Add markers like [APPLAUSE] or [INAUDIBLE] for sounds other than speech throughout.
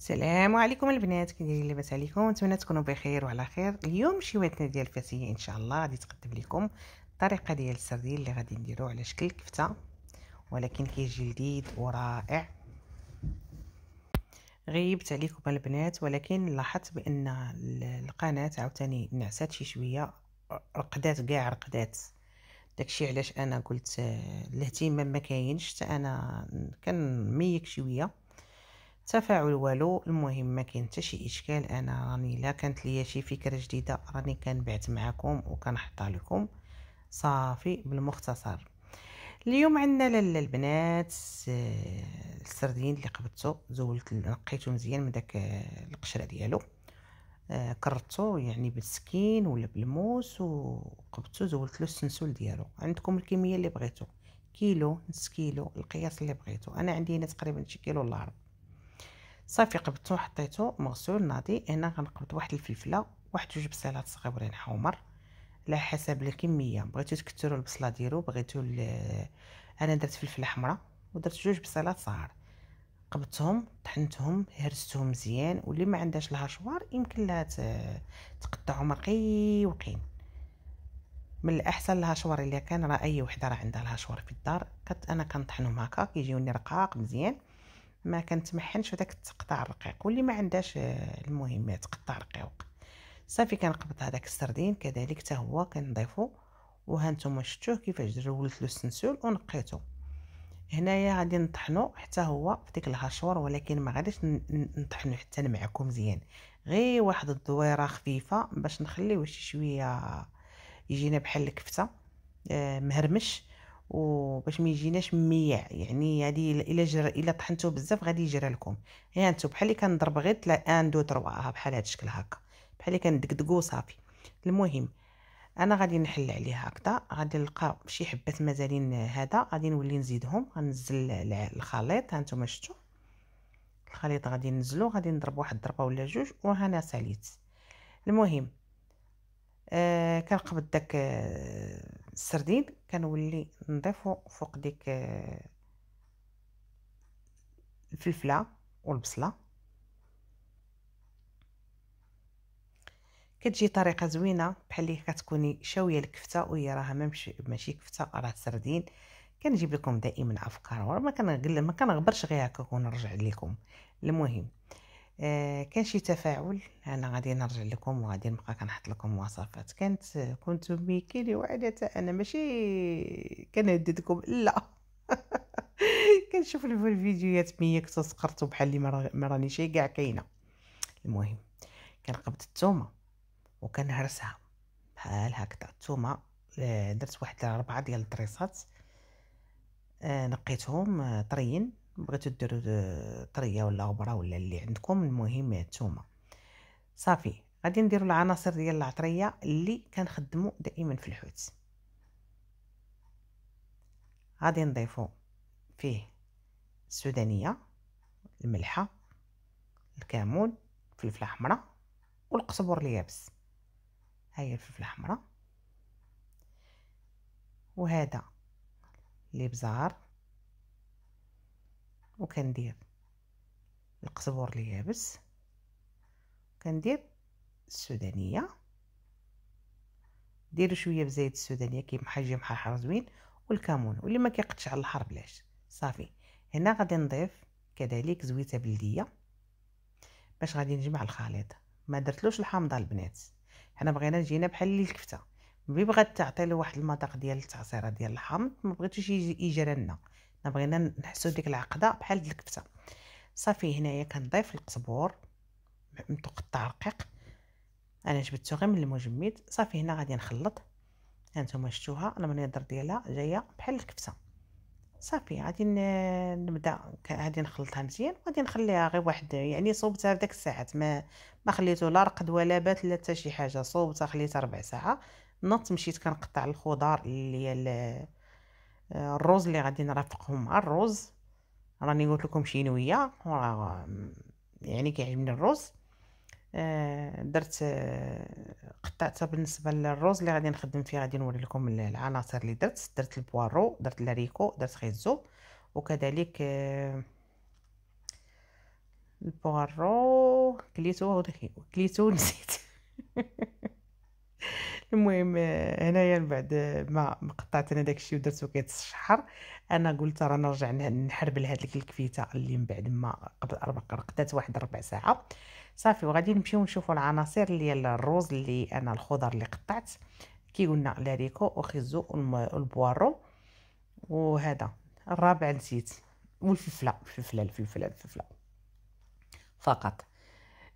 السلام عليكم البنات كي دايرين لاباس عليكم نتمنى تكونوا بخير وعلى خير اليوم شويتنا ديال الفاسيه ان شاء الله غادي تقدم لكم الطريقه ديال السردين اللي غادي نديرو على شكل كفته ولكن كيجي لذيذ ورائع غيبت عليكم البنات ولكن لاحظت بان القناه عاوتاني نعسات شي شويه رقدات كاع رقدات داكشي علاش انا قلت آه، الاهتمام ما كاينش انا كنميك شويه تفاعل والو المهم ما كاين حتى شي اشكال انا راني لا كانت ليا شي فكره جديده راني كنبعت معكم وكنحطها لكم صافي بالمختصر اليوم عندنا لالا البنات آه، السردين اللي قبضتو زولت نقيته مزيان من داك آه، القشره ديالو آه، كرتو يعني بالسكين ولا بالموس وقبضتو زولت له السنسول ديالو عندكم الكميه اللي بغيتو كيلو نص كيلو القياس اللي بغيتو انا عندي هنا تقريبا شي كيلو الا صافي قبضتو حطيتو مغسول ناضي هنا غنقبض واحد الفلفله واحد جوج بصلات صغيورين حمر على حسب الكميه بغيتو تكثروا البصله ديالو بغيتو انا درت فلفله حمراء ودرت جوج بصلات صغار قبضتهم طحنتهم هرستهم مزيان واللي ما عندهاش الهشوار يمكن لها تقطعهم رقيقين وقين من الاحسن الهشوار اللي كان راه اي وحده راه عندها الهشوار في الدار كت انا كنطحنهم هكا كيجيوني رقاق مزيان ما كنتمحنش وداك التقطاع الرقيق واللي ما عندهاش آه، المهم تقطع رقيق صافي كنقبض هذاك السردين كذلك حتى هو كنضيفو وها نتوما شفتوه كيفاش درولت له السنسول ونقيته هنايا غادي نطحنو حتى هو في ديك الهشور ولكن ما غاديش نطحنو حتى نمعكو مزيان غير واحد الدويره خفيفه باش نخليوه شي شويه آه، يجينا بحال الكفته آه، مهرمش وباش ما يجيناش ميع يعني هذه الا جر الا طحنتو بزاف غادي يجرى لكم ها يعني انتو بحال اللي كنضرب غير 1 2 3 بحال هذا الشكل هكا بحال اللي كندقدقو صافي المهم انا غادي نحل عليه هكذا غادي نلقى شي حبات مازالين هذا غادي نولي نزيدهم غنزل الخليط ها انتم شفتوا الخليط غادي ننزلو غادي نضرب واحد الضربه ولا جوج وهنا ساليت المهم آه كنقبض داك آه السردين كنولي نضيفو فوق ديك آه، الفلفله والبصله كتجي طريقه زوينه بحال كتكوني شاويه الكفته وهي راها ماشي كفته راه سردين كنجيب لكم دائما افكار وما كنغلب ما كنغبرش غير هكا ونرجع لكم المهم آه، كان شي تفاعل انا غادي نرجع لكم وغادي نبقى كنحط لكم وصفات كانت كنت ميكيلي وعادة انا ماشي كنهددكم لا [LAUGHS] كنشوف الفيديوهات مية كنت بحال اللي ما راني شي كاع كاينه المهم كنقبض الثومه وكنهرسها بحال هكا الثومه آه، درت واحد اربعه ديال الطريصات آه، نقيتهم طريين بغيتو ديرو طريه ولا غبره ولا اللي عندكم المهم نتوما صافي غادي نديرو العناصر ديال العطريه اللي كنخدمو دائما في الحوت غادي نضيفو فيه السودانيه الملحه الكمون الفلفله حمراء والقزبر اليابس ها هي الفلفله حمراء وهذا الابزار وكندير القزبور اليابس كندير السودانيه ديروا شويه بزيت السودانيه كيما حاجه محرحر زوين والكمون واللي ما كيقطش على الحر بلاش صافي هنا غادي نضيف كذلك زويته بلديه باش غادي نجمع الخليط ما درتلوش الحامضه البنات حنا بغينا نجينا بحال الكفته ملي بغات تعطي له واحد المذاق ديال التعصيره ديال الحامض ما بغيتوش يجي يجرنا حنا بغينا نحسو ديك العقده بحال ديك الكبسه صافي هنايا كنضيف القزبور متقطع رقيق انا جبدتو غير من المجمد صافي هنا غادي نخلط هانتوما شفتوها المنظر ديالها جايه بحال الكبسه صافي غادي نبدا غادي نخلطها مزيان وغادي نخليها غير واحد يعني صوبتها في داك الساعات ما ما خليتو لا رقد ولا بات لا حتى شي حاجه صوبتها خليتها ربع ساعه نط مشيت كنقطع الخضار اللي هي الروز اللي غادي نرافقهم مع الروز راني قلت لكم شينويه وراه يعني كيعجبني الروز آه، درت آه، قطعتها بالنسبه للروز اللي غادي نخدم فيه غادي نوري لكم العناصر اللي درت درت البوارو درت الريكو درت خيزو وكذلك آه، البوارو كليتو كليتو نسيت [LAUGHS] المهم آه، هنايا من بعد آه، ما قطعت انا داكشي ودرتو كيتشحر انا قلت راه نرجع نحرب لهاد الكفيته اللي من بعد ما قبل اربع رقدات واحد ربع ساعه صافي وغادي نمشيو نشوفوا العناصر ديال الروز اللي انا الخضر اللي قطعت كي قلنا لاريكو وخيزو والبوارو وهذا الرابع نسيت والفلفله الفلفله الفلفله الفلفله فقط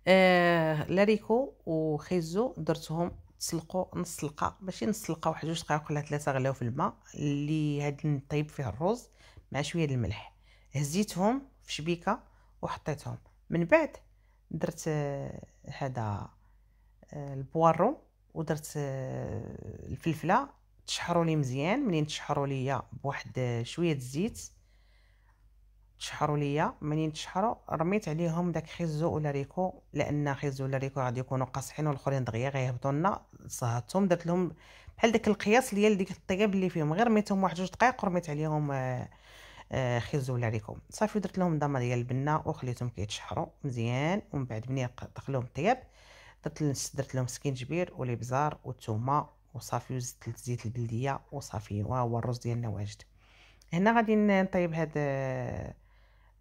آه لاريكو وخيزو درتهم تسلقوا نص سلقه ماشي نص سلقه واحد جوج دقائق ولا ثلاثه غلاو في الماء اللي هاد طيب فيه الرز مع شويه الملح هزيتهم في شبيكه وحطيتهم من بعد درت آه، هذا آه، البوارو ودرت آه، الفلفله تشحروا لي مزيان منين تشحروا ليا بواحد شويه الزيت تشحروا ليا منين تشحروا رميت عليهم داك خيزو ولا ريكو لان خيزو ولا ريكو غادي يكونوا قاصحين والاخرين دغيا غيهبطوا لنا صهدتهم درت لهم بحال داك القياس ديال ديك الطياب اللي فيهم غير رميتهم واحد جوج دقائق ورميت عليهم آه، آه، خيزو ولا ريكو صافي درت لهم الضمه ديال البنه وخليتهم كيتشحروا مزيان ومن بعد منين دخلهم الطياب درت درت لهم سكينجبير والابزار والثومه وصافي وزدت الزيت البلديه وصافي وهو الرز ديالنا واجد هنا غادي نطيب هاد آه،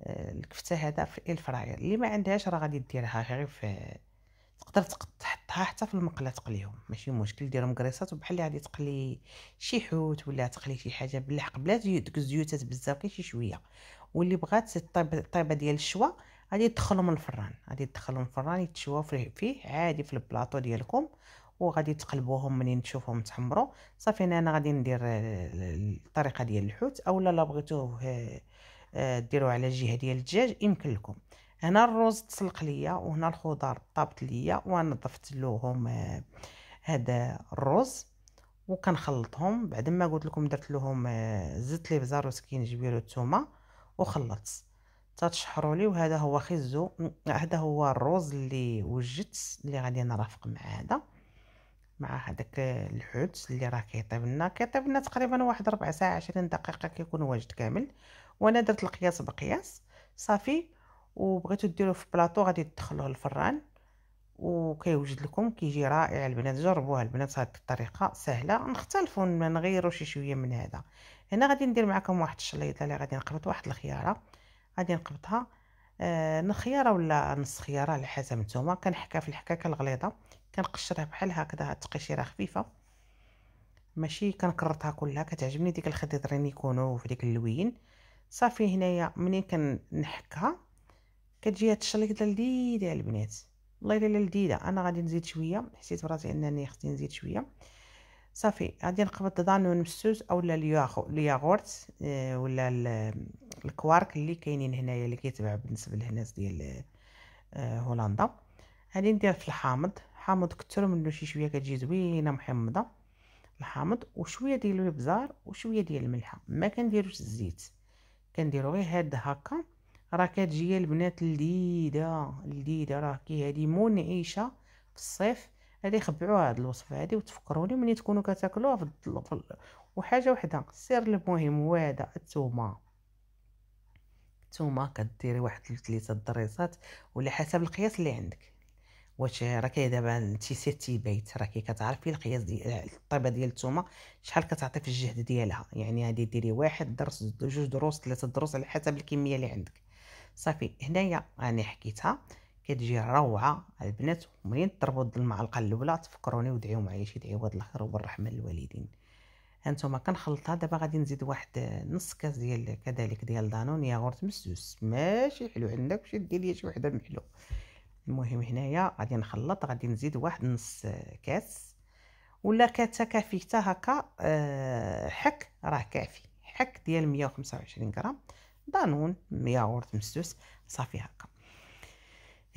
الكفته هذا في الفراير اللي ما عندهاش راه غادي ديرها غير في تقدر تحطها حتى في المقله تقليهم ماشي مشكل ديرهم كريصات وبحال اللي غادي تقلي شي حوت ولا تقلي شي حاجه بالحق بلا دوك الزيوتات بزاف غير شي شويه واللي بغات الطيبه طيب، ديال الشوا غادي تدخلهم الفران غادي تدخلهم الفران يتشواو فيه عادي في البلاطو ديالكم وغادي تقلبوهم منين تشوفهم تحمروا صافي انا غادي ندير الطريقه ديال الحوت اولا لا بغيتوه آه، آه، ديروه على الجهه ديال الدجاج يمكن لكم هنا الرز تسلق ليا وهنا الخضار طابت ليا وانا ضفت لهم آه، هذا الرز وكنخلطهم بعد ما قلت لكم درت لهم آه، زيت الابزار جبير والثومه وخلطت تتشحروا لي وهذا هو خزو هذا هو الرز اللي وجدت اللي غادي نرافق مع هذا مع هذاك الحوت اللي راه كيطيب لنا كيطيب لنا تقريبا واحد ربع ساعه 20 دقيقه كيكون واجد كامل وانا درت القياس بقياس صافي وبغيتو ديروه في بلاطو غادي تدخلوه للفران وكيوجد لكم كيجي رائع البنات جربوها البنات هاد الطريقه سهله نختلفوا نغيروا شي شويه من هذا هنا غادي ندير معكم واحد الشليطه اللي غادي نقبط واحد الخياره غادي نقبطها آه نخياره ولا نص خياره على حسب نتوما كنحكا في الحكاكه الغليظه كنقشرها بحال هكذا تقشيره خفيفه ماشي كنكرطها كلها كتعجبني ديك الخضيضرين يكونوا في ديك اللوين صافي هنايا منين كنحكها كتجي هاد الشليطه لذيذه البنات والله الا لذيذه انا غادي نزيد شويه حسيت براسي انني خصني نزيد شويه صافي غادي نقبض دانون مسوس اولا الياغورت آه، ولا الكوارك اللي كاينين هنايا اللي كيتباع بالنسبه للهناس ديال آه، هولندا غادي ندير في الحامض حامض كثر منه شي شويه كتجي زوينه محمضه الحامض وشويه ديال الابزار وشويه ديال الملحه ما كنديروش الزيت كنديرو غير هاد هكا راه كتجي البنات لذيذه لذيذه راه كي هادي منعشه في الصيف هادي خبعوها هاد الوصفه هادي وتفكروا لي ملي تكونوا كتاكلوها في الظل وحاجه وحده السر المهم هو هذا الثومه الثومه كديري واحد ثلاثه دريسات ولا حسب القياس اللي عندك واش راكي دابا انت سيتي بيت راكي كتعرفي القياس ديال الطيبه ديال الثومه شحال كتعطي في الجهد ديالها يعني هذه ديري واحد درس جوج دروس ثلاثه دروس على حسب الكميه اللي عندك صافي هنايا انا حكيتها كتجي روعه البنات منين تضربوا المعلقه الاولى تفكروني ودعيو معايا شي دعيوه الخير وبالرحمه للوالدين هانتوما كنخلطها دابا غادي نزيد واحد نص كاس ديال كذلك ديال دانون ياغورت مسدوس ماشي حلو عندك شدي ليا شي وحده محلوه المهم هنايا غادي نخلط غادي نزيد واحد نص كاس ولا كاتا كافي حتى هكا آه، حك راه كافي حك ديال 125 غرام دانون ياغورت مسدوس صافي هكا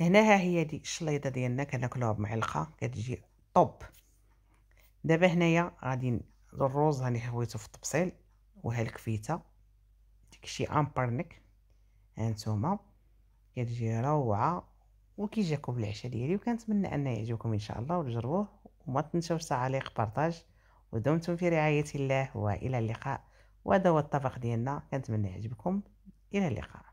هنا ها هي دي الشليضه ديالنا كناكلوها بمعلقه كتجي طوب دابا هنايا غادي الروز راني حويته في الطبسيل وهالكفيته الكفيته داكشي امبرنك هانتوما كتجي روعه وكيجيكم العشاء ديالي وكنتمنى ان يعجبكم ان شاء الله وتجربوه وما تنساوش تعليق بارطاج ودمتم في رعايه الله والى اللقاء وهذا هو الطبق ديالنا كنتمنى يعجبكم الى اللقاء